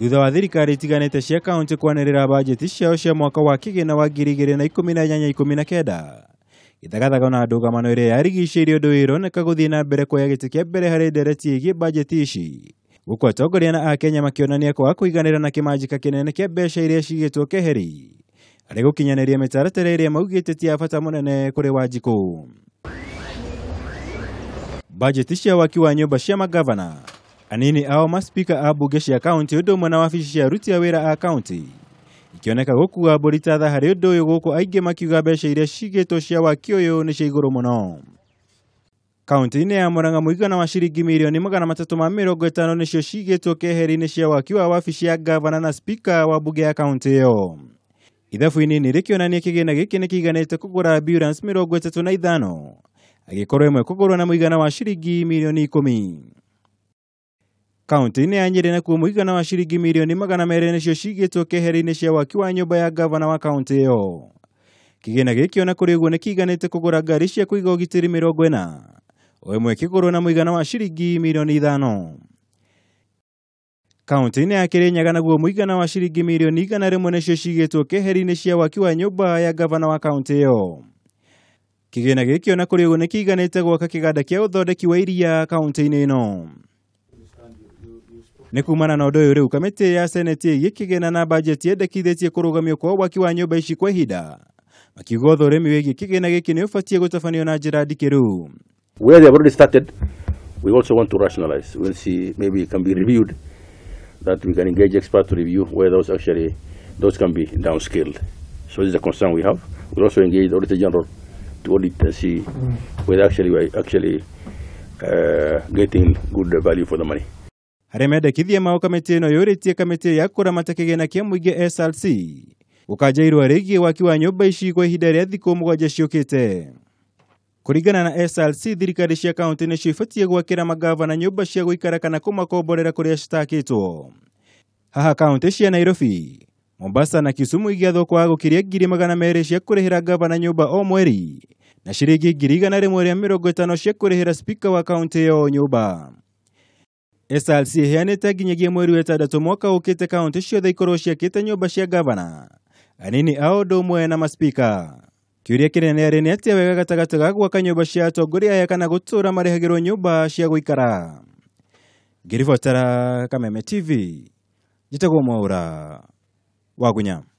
thutha wa thirikari itiganĩte cia kaunti kwanĩrĩra bajeti ciao cia mwaka wa kĩgĩna wa ngiri igĩrĩ na ikũmi na inyanya ikũmi na kenda gĩthagathago na ndũgamano ĩrĩa yarigicĩirie ũndũ ũyũ ĩroneka gũthiĩ na mbere kwoya gĩtĩ kia mbere harĩ ndereti ĩgiĩ bajeti ici gũkũ atongoria na akenya makĩonania kwaga kũiganĩra na kĩmanjĩka kĩnene kĩa mbeca iria cigĩtwo keheri harĩ gũkinyanĩria mĩtaratara ĩrĩa maugĩte ti ya bata mũnene kũrĩ wanjikũ bajeti cia waki wa nyũmba cia magavana anini ao masipika a bunge cia kaunti undu mwe na wabici cia aruti a wira a kaunti ikĩoneka gukuua mbũri ta thaharĩ ũndũ ũyũ gũkũ aingĩ makiuga mbeca iria cigĩtwo cia waki ũyũ nĩ cia igũrũ mũno kaunti-inĩ ya Murang'a mũigana wa ciringi mirioni magana matatũ ma mĩrongo ĩtano nĩcio cigĩtwo keheri-inĩ cia waki wa wabici ya gavana na spika wa mbunge ya kaunti ĩyo ithabu inini rĩkĩonania kĩgĩna gĩkĩ nĩ kĩiganĩte kũgũra ambulance mĩrongo ĩtatũ na ithano agĩkorwo ĩmwe kũgũrwo na mũigana wa ciringi mirioni ikũmi Kaunti-inĩ ya Nyeri nakuo mũigana wa ciringi mirioni magana merĩ nĩcio ciigĩtwo keheri-inĩ cia waki wa nyũmba ya ngavana wa kaunti ĩyo. Kĩgĩna gĩkĩ ona kũrĩ ũguo nĩ kĩiganĩte kũgũra ngari cia kũiga ũgitĩri mĩrongo ĩna, o ĩmwe ĩkĩgũrwo na mũigana wa ciringi mirioni ithano. Kaunti-inĩ ya Kirinyaga naguo mũigana wa ciringi mirioni igana rĩmwe nĩcio ciigĩtwo keheri-inĩ cia waki wa nyũmba ya ngavana wa kaunti ĩyo. Kĩgĩna gĩkĩ ona kũrĩ ũguo nĩ kĩiganĩte gwaka kĩganda kĩa ũthondeki wa iria kaunti-inĩ ĩno nä kumana na å ndå å yå ya seneti ä gä na bajeti yendekithätie kå rå gamio kwa waki wa nyå ici kwa ihinda makiuga å thå rä mi wä giä kä gä na gä kä nä å batiä gå tabanio na njä ra ndikä rä Where they have already started, we also want to rationalize. We'll see, maybe it can be reviewed, that we can engage experts to review where those actually, those can be downscaled. So this is a concern we have. We'll also engage the Auditor General to audit and see mm. whether actually we're actually uh, getting good value for the money haremeda haremendekithie kamĩtĩ ĩno yũrĩtie kamete ya kũramata kĩgĩna kia mũingĩ SLC gũkanja irũa rĩgiĩ waki wa nyoba ishi kwa ihinda rĩa thikũ mũgwanja ciũkĩte kũringana na SRC thirikari cia kaunti nĩcio ibatiĩ gwakĩra magavana nyũmba cia gũikara kana kũmakomborera kũrĩa citakĩtwo haha kaunti cia Nairobi Mombasa na Kisumu igĩathwo kwa gũkĩria ngiri magana merĩ cia kũrĩhĩra gavana nyũmba o mweri na ciringi ngiri igana rĩmwe rĩa mĩrongo ĩtano cia kũrĩhĩra spika wa kaunti ĩyo nyũmba SRC ĩheanĩte nginyagia mweri wetandatu mwaka ũkĩte kaunti ciothe ikorũo ciakĩte nyũmba cia gavana anini a undu ũmwe na maspika kĩũria kĩnene arĩ ni atĩa wega gatagati ga gwaka nyũmba cia atongoria aya kana gũtũũra marĩhagĩrũo nyũmba cia guikara ngiribotera kameme tv njitagwo mwaũra wagunya